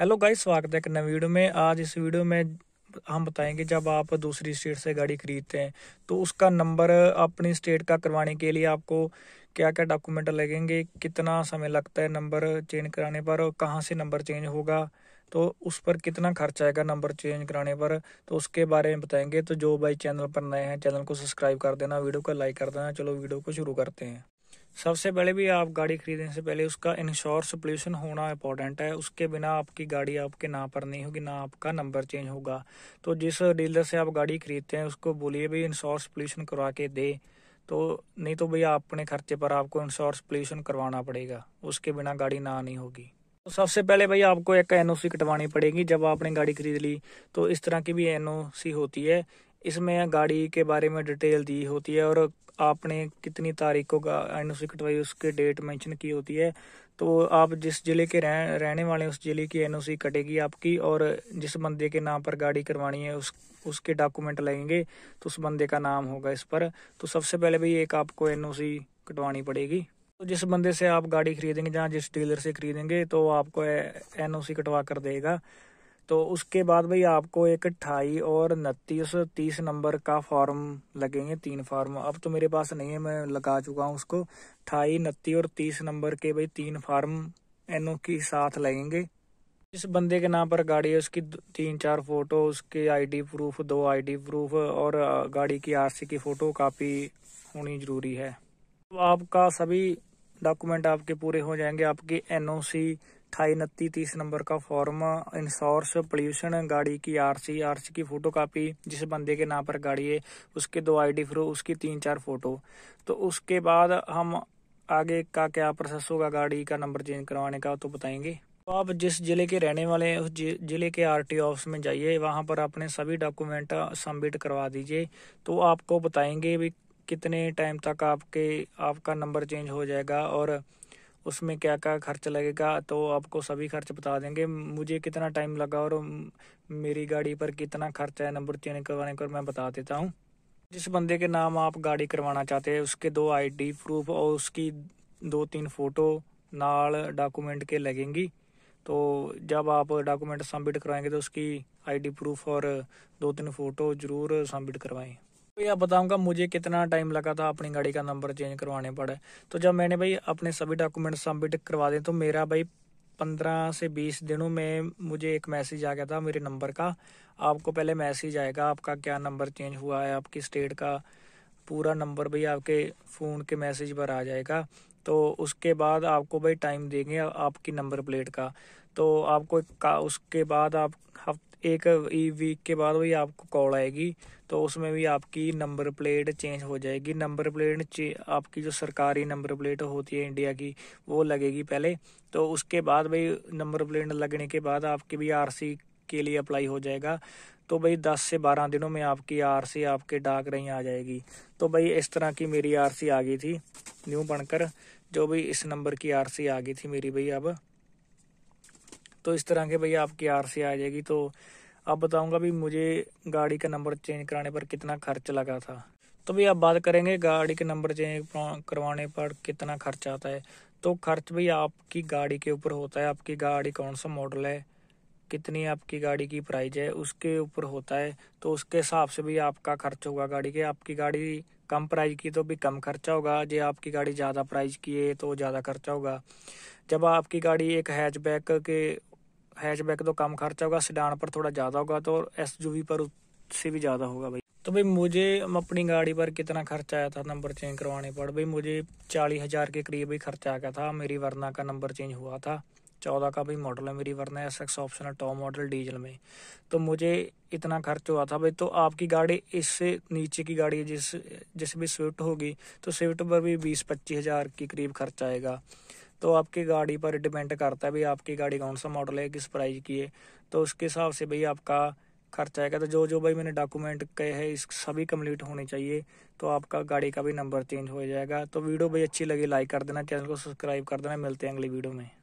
hello guys स्वागत है एक नई वीडियो में आज इस वीडियो में हम बताएंगे जब आप दूसरी स्टेट से गाड़ी खरीदते हैं तो उसका नंबर अपनी स्टेट का करवाने के लिए आपको क्या क्या डॉक्यूमेंट लगेंगे कितना समय लगता है नंबर चेंज कराने पर और कहाँ से नंबर चेंज होगा तो उस पर कितना खर्च आएगा नंबर चेंज कराने पर तो उसके बारे में बताएंगे तो जो भाई चैनल पर नए हैं चैनल को सब्सक्राइब कर देना वीडियो को लाइक कर देना चलो वीडियो को शुरू करते हैं सबसे पहले भी आप गाड़ी खरीदने से पहले उसका इंश्योरेंस पोल्यूशन होना इंपॉर्टेंट है उसके बिना आपकी गाड़ी आपके नाम पर नहीं होगी ना आपका नंबर चेंज होगा तो जिस डीलर से आप गाड़ी खरीदते हैं उसको बोलिए भी इंश्योरेंस पोल्यूशन करवा के दे तो नहीं तो भैया अपने खर्चे पर आपको इंश्योरेंस पोल्यूशन करवाना पड़ेगा उसके बिना गाड़ी ना नहीं होगी तो सबसे पहले भाई आपको एक एनओसी कटवानी पड़ेगी जब आपने गाड़ी खरीद ली तो इस तरह की भी एनओसी होती है इसमें गाड़ी के बारे में डिटेल दी होती है और आपने कितनी तारीख को एन ओ सी कटवाई उसके डेट मेंशन की होती है तो आप जिस ज़िले के रह, रहने वाले उस ज़िले की एन कटेगी आपकी और जिस बंदे के नाम पर गाड़ी करवानी है उस उसके डॉक्यूमेंट लगेंगे तो उस बंदे का नाम होगा इस पर तो सबसे पहले भाई एक आपको एन कटवानी पड़ेगी तो जिस बंदे से आप गाड़ी खरीदेंगे जहाँ जिस डीलर से खरीदेंगे तो आपको एन ओ कटवा कर देगा तो उसके बाद भाई आपको एक अट्ठाई और उनतीस तीस नंबर का फॉर्म लगेंगे तीन फॉर्म अब तो मेरे पास नहीं है मैं लगा चुका हूँ उसको अट्ठाई उनतीस और तीस नंबर के भाई तीन फॉर्म एनओ के साथ लगेंगे जिस बंदे के नाम पर गाड़ी है उसकी तीन चार फोटो उसके आईडी प्रूफ दो आईडी प्रूफ और गाड़ी की आरसी की फोटो कापी होनी जरूरी है तो आपका सभी डॉक्यूमेंट आपके पूरे हो जाएंगे आपकी एनओसी अट्ठाई उनती तीस नंबर का फॉर्म इंसोर्स पोल्यूशन गाड़ी की आरसी आरसी की फोटो कापी जिस बंदे के नाम पर गाड़ी है उसके दो डी प्रूफ उसकी तीन चार फोटो तो उसके बाद हम आगे का क्या प्रोसेस होगा गाड़ी का नंबर चेंज करवाने का तो बताएंगे तो आप जिस ज़िले के रहने वाले हैं उस ज़िले के आरटीओ ऑफिस में जाइए वहाँ पर अपने सभी डॉक्यूमेंट सबमिट करवा दीजिए तो आपको बताएंगे भी कितने टाइम तक आपके आपका नंबर चेंज हो जाएगा और उसमें क्या क्या खर्च लगेगा तो आपको सभी खर्च बता देंगे मुझे कितना टाइम लगा और मेरी गाड़ी पर कितना खर्च है नंबर चेंज करवाने का मैं बता देता हूँ जिस बंदे के नाम आप गाड़ी करवाना चाहते हैं उसके दो आईडी प्रूफ और उसकी दो तीन फ़ोटो नाल डॉक्यूमेंट के लगेंगी तो जब आप डॉक्यूमेंट सबमिट करवाएंगे तो उसकी आईडी प्रूफ और दो तीन फ़ोटो ज़रूर सबमिट करवाएं भैया बताऊंगा मुझे कितना टाइम लगा था अपनी गाड़ी का नंबर चेंज करवाने पर तो जब मैंने भाई अपने सभी डॉक्यूमेंट सबमिट करवा दें तो मेरा भाई पंद्रह से बीस दिनों में मुझे एक मैसेज आ गया था मेरे नंबर का आपको पहले मैसेज आएगा आपका क्या नंबर चेंज हुआ है आपकी स्टेट का पूरा नंबर भाई आपके फ़ोन के मैसेज पर आ जाएगा तो उसके बाद आपको भाई टाइम देंगे आपकी नंबर प्लेट का तो आपको का उसके बाद आप एक वीक के बाद भाई आपको कॉल आएगी तो उसमें भी आपकी नंबर प्लेट चेंज हो जाएगी नंबर प्लेट आपकी जो सरकारी नंबर प्लेट होती है इंडिया की वो लगेगी पहले तो उसके बाद भाई नंबर प्लेट लगने के बाद आपकी भी आर के लिए अप्लाई हो जाएगा तो भाई दस से बारह दिनों में आपकी आर आपके डाक रही आ जाएगी तो भाई इस तरह की मेरी आर आ गई थी न्यू बनकर जो भी इस नंबर की आरसी आ गई थी मेरी भाई अब तो इस तरह के भाई आपकी आरसी आ जाएगी तो अब बताऊंगा भी मुझे गाड़ी का नंबर चेंज कराने पर कितना खर्च लगा था तो भैया बात करेंगे गाड़ी के नंबर चेंज करवाने पर कितना खर्च आता है तो खर्च भाई आपकी गाड़ी के ऊपर होता है आपकी गाड़ी कौन सा मॉडल है कितनी आपकी गाड़ी की प्राइस है उसके ऊपर होता है तो उसके हिसाब से भी आपका खर्च होगा गाड़ी के आपकी गाड़ी कम प्राइस की तो भी कम खर्चा होगा जे आपकी गाड़ी ज़्यादा प्राइस की है तो ज़्यादा खर्चा होगा जब आपकी गाड़ी एक हैचबैक के हैचबैक तो कम खर्चा होगा सिडान पर थोड़ा ज़्यादा होगा तो एस पर उससे भी ज़्यादा होगा भाई तो भाई मुझे अपनी गाड़ी पर कितना खर्चा आया था नंबर चेंज करवाने पर भाई मुझे चालीस हज़ार के करीब ही खर्चा आ गया था मेरी वरना का नंबर चेंज हुआ था चौदह का भी मॉडल है मेरी वरना एस एक्स ऑप्शन है टॉप मॉडल डीजल में तो मुझे इतना खर्च हुआ था भाई तो आपकी गाड़ी इससे नीचे की गाड़ी है जिस जिस भी स्विफ्ट होगी तो स्विफ्ट पर भी बीस पच्चीस हज़ार के करीब खर्च आएगा तो आपकी गाड़ी पर डिपेंड करता है भाई आपकी गाड़ी कौन सा मॉडल है किस प्राइस की है तो उसके हिसाब से भाई आपका खर्च आएगा तो जो जो भाई मैंने डॉक्यूमेंट कहे हैं इस सभी कम्प्लीट होने चाहिए तो आपका गाड़ी का भी नंबर चेंज हो जाएगा तो वीडियो भाई अच्छी लगी लाइक कर देना चैनल को सब्सक्राइब कर देना मिलते हैं अगली वीडियो में